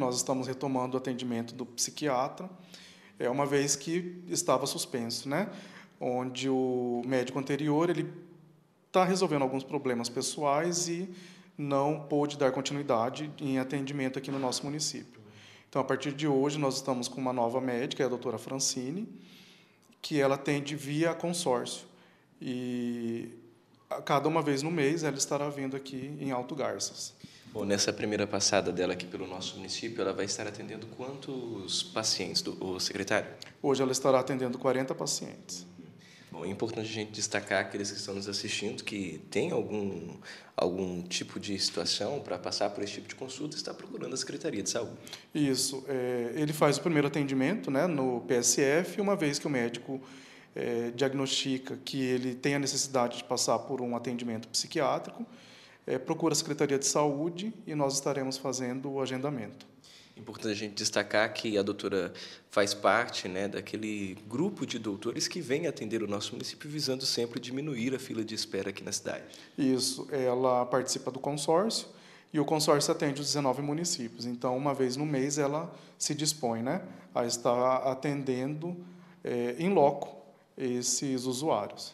Nós estamos retomando o atendimento do psiquiatra, é uma vez que estava suspenso, né? Onde o médico anterior ele está resolvendo alguns problemas pessoais e não pôde dar continuidade em atendimento aqui no nosso município. Então, a partir de hoje, nós estamos com uma nova médica, é a doutora Francine, que ela atende via consórcio. E cada uma vez no mês ela estará vindo aqui em Alto Garças. Bom, nessa primeira passada dela aqui pelo nosso município, ela vai estar atendendo quantos pacientes, do, o secretário? Hoje ela estará atendendo 40 pacientes. Bom, é importante a gente destacar aqueles que estão nos assistindo que tem algum, algum tipo de situação para passar por esse tipo de consulta está procurando a Secretaria de Saúde. Isso. É, ele faz o primeiro atendimento né, no PSF, uma vez que o médico é, diagnostica que ele tem a necessidade de passar por um atendimento psiquiátrico, é, procura a Secretaria de Saúde e nós estaremos fazendo o agendamento. Importante a gente destacar que a doutora faz parte né, daquele grupo de doutores que vem atender o nosso município, visando sempre diminuir a fila de espera aqui na cidade. Isso, ela participa do consórcio e o consórcio atende os 19 municípios. Então, uma vez no mês, ela se dispõe né, a estar atendendo é, em é, loco esses usuários.